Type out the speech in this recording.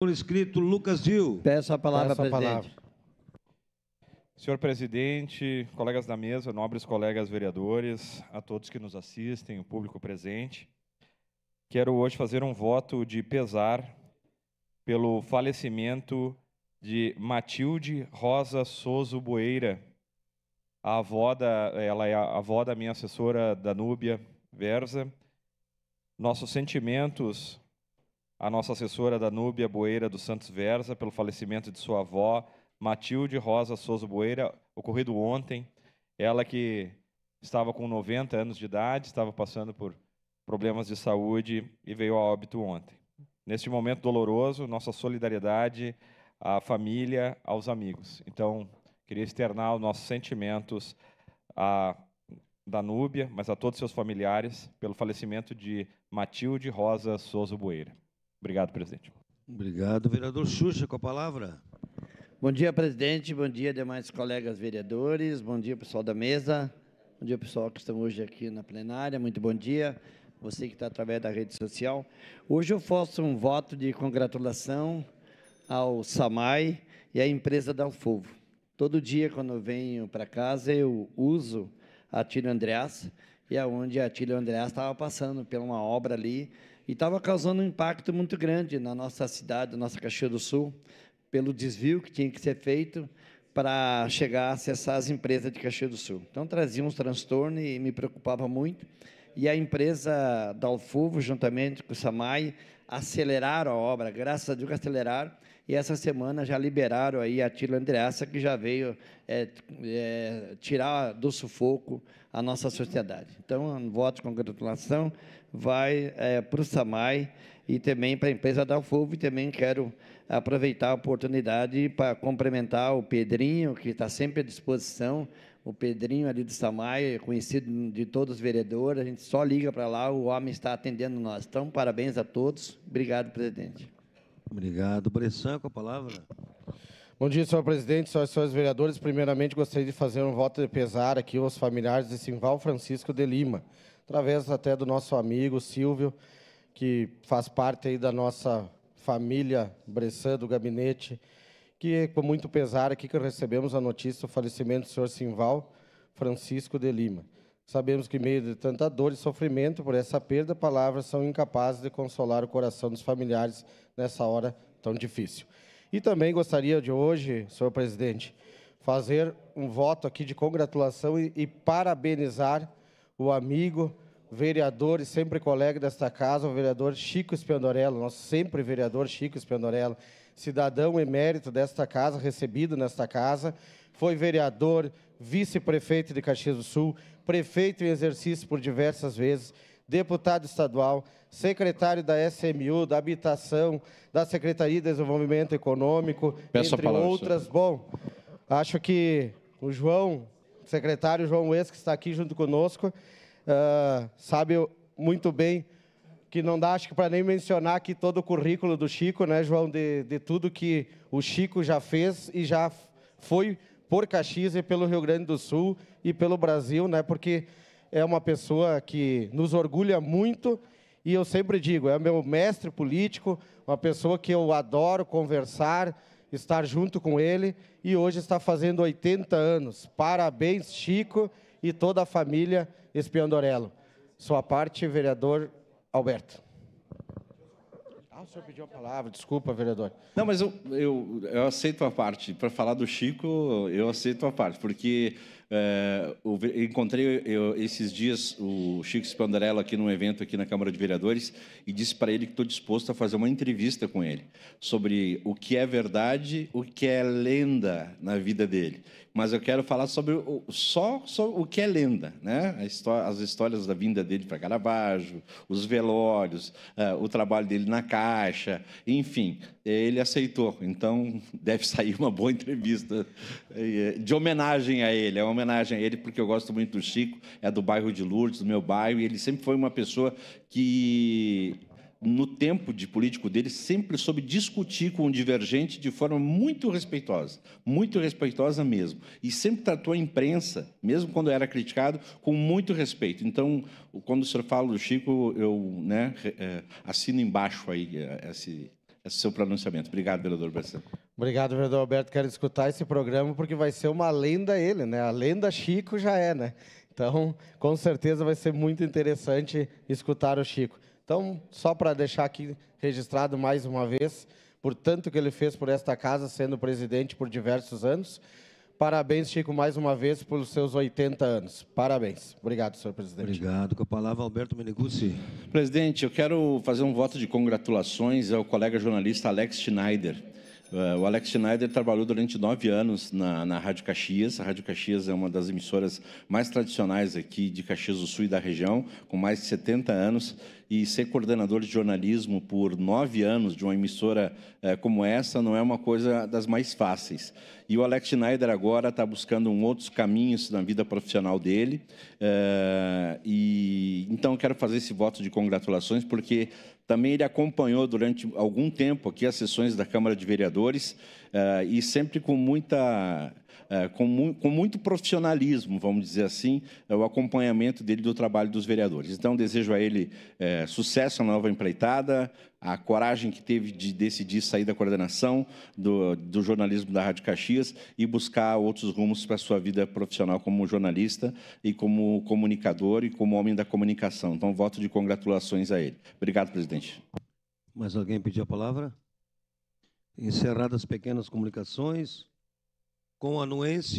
Por escrito, Lucas Gil. Peço a palavra, Peço a presidente. Palavra. Senhor presidente, colegas da mesa, nobres colegas vereadores, a todos que nos assistem, o público presente, quero hoje fazer um voto de pesar pelo falecimento de Matilde Rosa Souza Boeira, a avó da, ela é a avó da minha assessora Nossos sentimentos a nossa assessora Danúbia Boeira dos Santos Versa, pelo falecimento de sua avó, Matilde Rosa Souza Boeira, ocorrido ontem. Ela que estava com 90 anos de idade, estava passando por problemas de saúde e veio a óbito ontem. Neste momento doloroso, nossa solidariedade à família, aos amigos. Então, queria externar os nossos sentimentos à Danúbia, mas a todos seus familiares, pelo falecimento de Matilde Rosa Souza Boeira. Obrigado, presidente. Obrigado, vereador Xuxa, com a palavra. Bom dia, presidente. Bom dia, demais colegas vereadores. Bom dia, pessoal da mesa. Bom dia, pessoal que estamos hoje aqui na plenária. Muito bom dia. Você que está através da rede social. Hoje eu faço um voto de congratulação ao SAMAI e à empresa da Alfovo. Todo dia, quando eu venho para casa, eu uso a Tiro Andreas e aonde é a Tílio Andréas estava passando por uma obra ali e estava causando um impacto muito grande na nossa cidade, na nossa Caxias do Sul, pelo desvio que tinha que ser feito para chegar a acessar as empresas de Caxias do Sul. Então trazia uns transtornos e me preocupava muito. E a empresa da Alfuvo, juntamente com o Samai, aceleraram a obra, graças a Deus aceleraram, e essa semana já liberaram aí a Tila Andreassa, que já veio é, é, tirar do sufoco a nossa sociedade. Então, um voto de congratulação vai é, para o SAMAI e também para a empresa da UFOV, e também quero aproveitar a oportunidade para cumprimentar o Pedrinho, que está sempre à disposição, o Pedrinho ali do Samai, conhecido de todos os vereadores, a gente só liga para lá, o homem está atendendo nós. Então, parabéns a todos. Obrigado, presidente. Obrigado. Bressan, com a palavra. Bom dia, senhor presidente, senhoras e senhores vereadores. Primeiramente, gostaria de fazer um voto de pesar aqui aos familiares de Simval Francisco de Lima, através até do nosso amigo Silvio, que faz parte aí da nossa família Bressan, do gabinete, que é com muito pesar aqui que recebemos a notícia do falecimento do senhor Simval Francisco de Lima. Sabemos que, em meio de tanta dor e sofrimento por essa perda, palavras são incapazes de consolar o coração dos familiares nessa hora tão difícil. E também gostaria de hoje, senhor presidente, fazer um voto aqui de congratulação e, e parabenizar o amigo, vereador e sempre colega desta casa, o vereador Chico Espendorello, nosso sempre vereador Chico Espendorello, cidadão emérito desta casa, recebido nesta casa, foi vereador, vice-prefeito de Caxias do Sul, prefeito em exercício por diversas vezes, deputado estadual, secretário da SMU, da Habitação, da Secretaria de Desenvolvimento Econômico, Peço entre palavra, outras. Senhor. Bom, acho que o João, secretário João Wes, que está aqui junto conosco, uh, sabe muito bem que não dá, acho que para nem mencionar aqui todo o currículo do Chico, né, João, de, de tudo que o Chico já fez e já foi por Caxias e pelo Rio Grande do Sul e pelo Brasil, né? Porque é uma pessoa que nos orgulha muito e eu sempre digo, é meu mestre político, uma pessoa que eu adoro conversar, estar junto com ele e hoje está fazendo 80 anos. Parabéns, Chico e toda a família Espiandorello. Sua parte, vereador Alberto. Ah, o senhor pediu a palavra, desculpa, vereador. Não, mas eu, eu, eu aceito a parte. Para falar do Chico, eu aceito a parte, porque é, eu encontrei eu, esses dias o Chico Spandarella aqui num evento aqui na Câmara de Vereadores e disse para ele que estou disposto a fazer uma entrevista com ele sobre o que é verdade, o que é lenda na vida dele. Mas eu quero falar sobre o, só sobre o que é lenda, né? as histórias da vinda dele para Caravaggio, os velórios, é, o trabalho dele na Caixa, enfim, ele aceitou. Então, deve sair uma boa entrevista é, de homenagem a ele. É uma homenagem a ele, porque eu gosto muito do Chico, é do bairro de Lourdes, do meu bairro, e ele sempre foi uma pessoa que, no tempo de político dele, sempre soube discutir com o divergente de forma muito respeitosa, muito respeitosa mesmo. E sempre tratou a imprensa, mesmo quando era criticado, com muito respeito. Então, quando o senhor fala do Chico, eu né, é, assino embaixo aí é, esse é seu pronunciamento. Obrigado, vereador Bressan. Obrigado, vereador Alberto. Quero escutar esse programa porque vai ser uma lenda ele, né? A lenda Chico já é, né? Então, com certeza vai ser muito interessante escutar o Chico. Então, só para deixar aqui registrado mais uma vez, por tanto que ele fez por esta casa, sendo presidente por diversos anos, Parabéns, Chico, mais uma vez, pelos seus 80 anos. Parabéns. Obrigado, senhor presidente. Obrigado. Com a palavra, Alberto Meneguzzi. Presidente, eu quero fazer um voto de congratulações ao colega jornalista Alex Schneider Uh, o Alex Schneider trabalhou durante nove anos na, na, Rádio Caxias. A Rádio Caxias é uma das emissoras mais tradicionais aqui de Caxias do Sul e da região, com mais de 70 anos, e ser coordenador de jornalismo por nove anos de uma emissora uh, como essa não é uma coisa das mais fáceis. E o Alex Schneider agora está buscando um outros caminhos na vida profissional dele. Uh, e então quero fazer esse voto de congratulações porque também ele acompanhou durante algum tempo aqui as sessões da Câmara de Vereadores eh, e sempre com muita é, com, mu com muito profissionalismo, vamos dizer assim, é o acompanhamento dele do trabalho dos vereadores. Então, desejo a ele é, sucesso na nova empreitada, a coragem que teve de decidir sair da coordenação do, do, jornalismo da Rádio Caxias e buscar outros rumos para a sua vida profissional como jornalista e como comunicador e como homem da comunicação. Então, voto de congratulações a ele. Obrigado, presidente. Mais alguém pediu a palavra? Encerradas as pequenas comunicações, com anuência